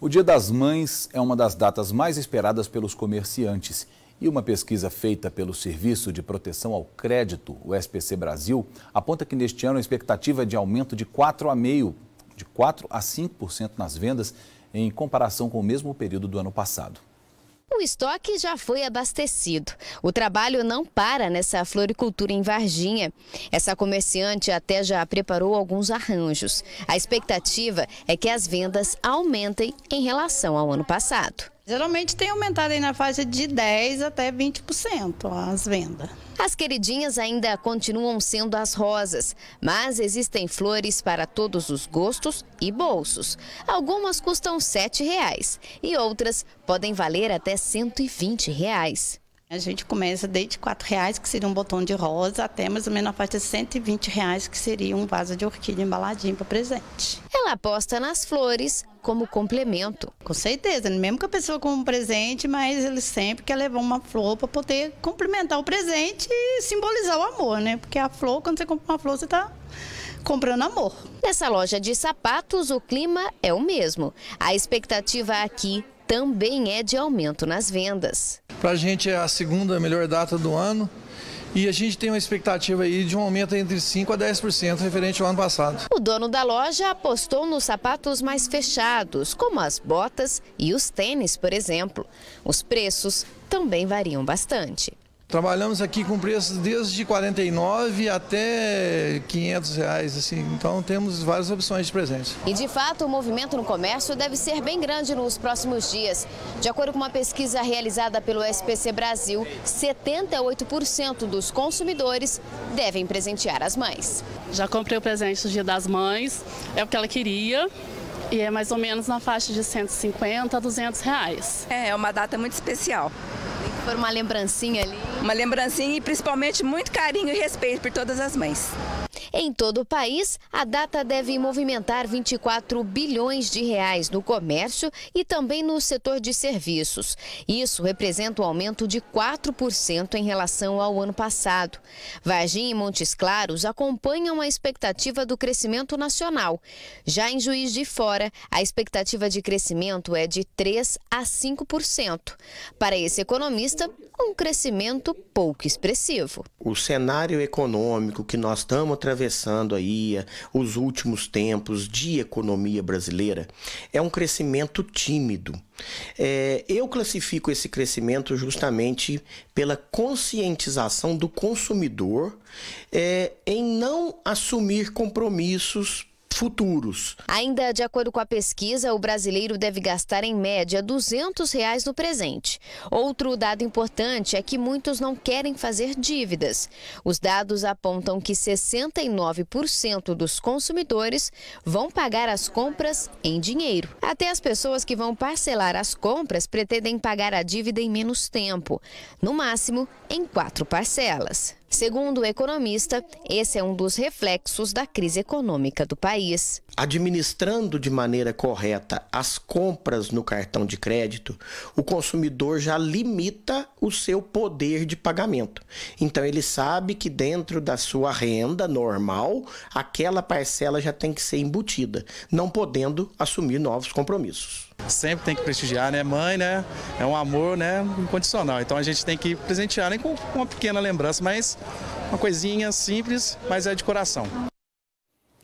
O Dia das Mães é uma das datas mais esperadas pelos comerciantes. E uma pesquisa feita pelo Serviço de Proteção ao Crédito, o SPC Brasil, aponta que neste ano a expectativa é de aumento de 4 a meio, de 4 a 5% nas vendas em comparação com o mesmo período do ano passado o estoque já foi abastecido. O trabalho não para nessa floricultura em Varginha. Essa comerciante até já preparou alguns arranjos. A expectativa é que as vendas aumentem em relação ao ano passado. Geralmente tem aumentado aí na faixa de 10 até 20% as vendas. As queridinhas ainda continuam sendo as rosas, mas existem flores para todos os gostos e bolsos. Algumas custam R$ 7,00 e outras podem valer até R$ 120,00. A gente começa desde R$ reais que seria um botão de rosa, até mais ou menos a parte de R$ reais que seria um vaso de orquídea embaladinho para presente. Ela aposta nas flores como complemento. Com certeza, mesmo que a pessoa com um presente, mas ele sempre quer levar uma flor para poder complementar o presente e simbolizar o amor, né? Porque a flor, quando você compra uma flor, você está comprando amor. Nessa loja de sapatos, o clima é o mesmo. A expectativa aqui também é de aumento nas vendas. Para a gente é a segunda melhor data do ano. E a gente tem uma expectativa aí de um aumento entre 5% a 10% referente ao ano passado. O dono da loja apostou nos sapatos mais fechados, como as botas e os tênis, por exemplo. Os preços também variam bastante. Trabalhamos aqui com preços desde 49 até 500 reais, assim. Então temos várias opções de presente. E de fato o movimento no comércio deve ser bem grande nos próximos dias. De acordo com uma pesquisa realizada pelo SPC Brasil, 78% dos consumidores devem presentear as mães. Já comprei o presente do Dia das Mães, é o que ela queria. E é mais ou menos na faixa de 150 a 200 reais. É, é uma data muito especial uma lembrancinha ali? Uma lembrancinha e principalmente muito carinho e respeito por todas as mães. Em todo o país, a data deve movimentar 24 bilhões de reais no comércio e também no setor de serviços. Isso representa um aumento de 4% em relação ao ano passado. Varginha e Montes Claros acompanham a expectativa do crescimento nacional. Já em Juiz de Fora, a expectativa de crescimento é de 3 a 5%. Para esse economista, um crescimento pouco expressivo. O cenário econômico que nós estamos atravessando atravessando aí eh, os últimos tempos de economia brasileira é um crescimento tímido. É, eu classifico esse crescimento justamente pela conscientização do consumidor é, em não assumir compromissos futuros. Ainda de acordo com a pesquisa, o brasileiro deve gastar em média R$ 200 reais no presente. Outro dado importante é que muitos não querem fazer dívidas. Os dados apontam que 69% dos consumidores vão pagar as compras em dinheiro. Até as pessoas que vão parcelar as compras pretendem pagar a dívida em menos tempo, no máximo em quatro parcelas. Segundo o economista, esse é um dos reflexos da crise econômica do país. Administrando de maneira correta as compras no cartão de crédito, o consumidor já limita o seu poder de pagamento. Então, ele sabe que dentro da sua renda normal, aquela parcela já tem que ser embutida, não podendo assumir novos compromissos. Sempre tem que prestigiar, né? Mãe, né? É um amor, né? Incondicional. Então a gente tem que presentear nem com uma pequena lembrança, mas uma coisinha simples, mas é de coração.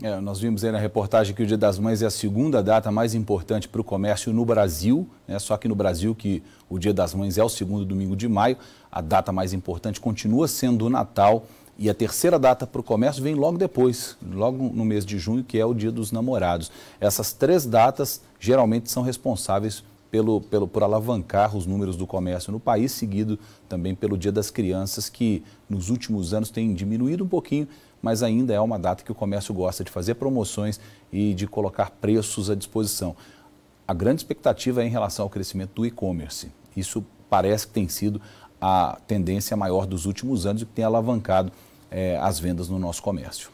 É, nós vimos aí na reportagem que o Dia das Mães é a segunda data mais importante para o comércio no Brasil, né? só que no Brasil, que o Dia das Mães é o segundo domingo de maio, a data mais importante continua sendo o Natal. E a terceira data para o comércio vem logo depois, logo no mês de junho, que é o Dia dos Namorados. Essas três datas geralmente são responsáveis pelo, pelo, por alavancar os números do comércio no país, seguido também pelo Dia das Crianças, que nos últimos anos tem diminuído um pouquinho, mas ainda é uma data que o comércio gosta de fazer promoções e de colocar preços à disposição. A grande expectativa é em relação ao crescimento do e-commerce. Isso parece que tem sido a tendência maior dos últimos anos e que tem alavancado é, as vendas no nosso comércio.